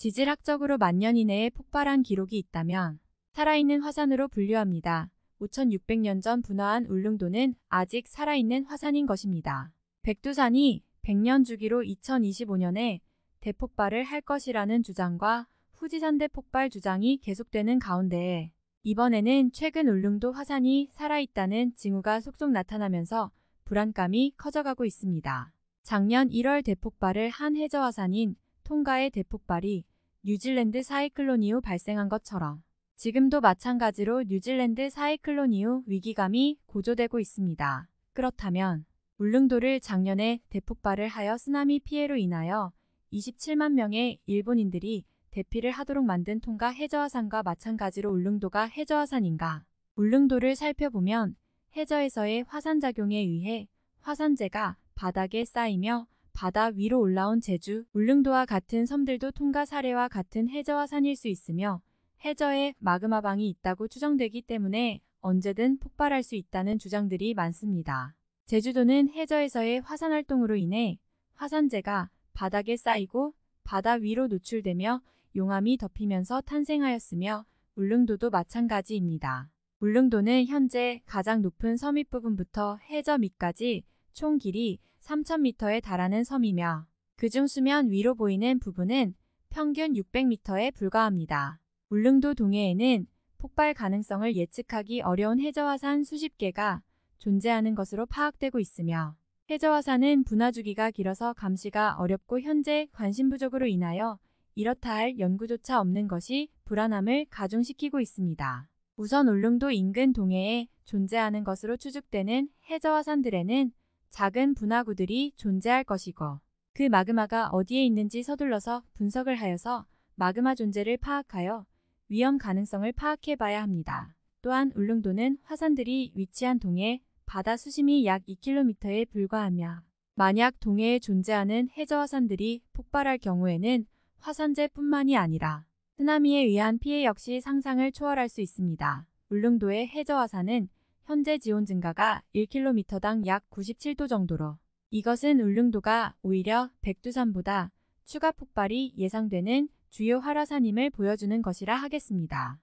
지질학적으로 만년 이내에 폭발한 기록이 있다면 살아있는 화산으로 분류합니다. 5600년 전 분화한 울릉도는 아직 살아있는 화산인 것입니다. 백두산이 100년 주기로 2025년에 대폭발을 할 것이라는 주장과 후지산 대폭발 주장이 계속되는 가운데 이번에는 최근 울릉도 화산이 살아있다는 징후가 속속 나타나면서 불안감이 커져가고 있습니다. 작년 1월 대폭발을 한 해저화산인 통가의 대폭발이 뉴질랜드 사이클론 이후 발생한 것처럼 지금도 마찬가지로 뉴질랜드 사이클론 이후 위기감이 고조되고 있습니다. 그렇다면 울릉도를 작년에 대폭발을 하여 쓰나미 피해로 인하여 27만 명의 일본인들이 대피를 하도록 만든 통가 해저화산과 마찬가지로 울릉도가 해저화산인가? 울릉도를 살펴보면 해저에서의 화산작용에 의해 화산재가 바닥에 쌓이며 바다 위로 올라온 제주, 울릉도와 같은 섬들도 통가 사례와 같은 해저와 산일 수 있으며 해저에 마그마방이 있다고 추정되기 때문에 언제든 폭발할 수 있다는 주장들이 많습니다. 제주도는 해저에서의 화산 활동으로 인해 화산재가 바닥에 쌓이고 바다 위로 노출되며 용암이 덮이면서 탄생하였으며 울릉도도 마찬가지입니다. 울릉도는 현재 가장 높은 서밋 부분부터 해저 밑까지 총 길이 3,000m에 달하는 섬이며 그 중 수면 위로 보이는 부분은 평균 600m에 불과합니다. 울릉도 동해에는 폭발 가능성을 예측하기 어려운 해저화산 수십 개가 존재하는 것으로 파악되고 있으며 해저화산은 분화 주기가 길어서 감시가 어렵고 현재 관심 부족으로 인하여 이렇다 할 연구조차 없는 것이 불안함을 가중시키고 있습니다. 우선 울릉도 인근 동해에 존재하는 것으로 추측되는 해저화산들에는 작은 분화구들이 존재할 것이고 그 마그마가 어디에 있는지 서둘러서 분석을 하여서 마그마 존재를 파악하여 위험 가능성을 파악해 봐야 합니다. 또한 울릉도는 화산들이 위치한 동해 바다 수심이 약 2km에 불과하며 만약 동해에 존재하는 해저화산들이 폭발할 경우에는 화산재뿐만이 아니라 쓰나미에 의한 피해 역시 상상을 초월할 수 있습니다. 울릉도의 해저화산은 현재 지온 증가가 1km당 약 97도 정도로 이것은 울릉도가 오히려 백두산보다 추가 폭발이 예상되는 주요 활화산임을 보여주는 것이라 하겠습니다.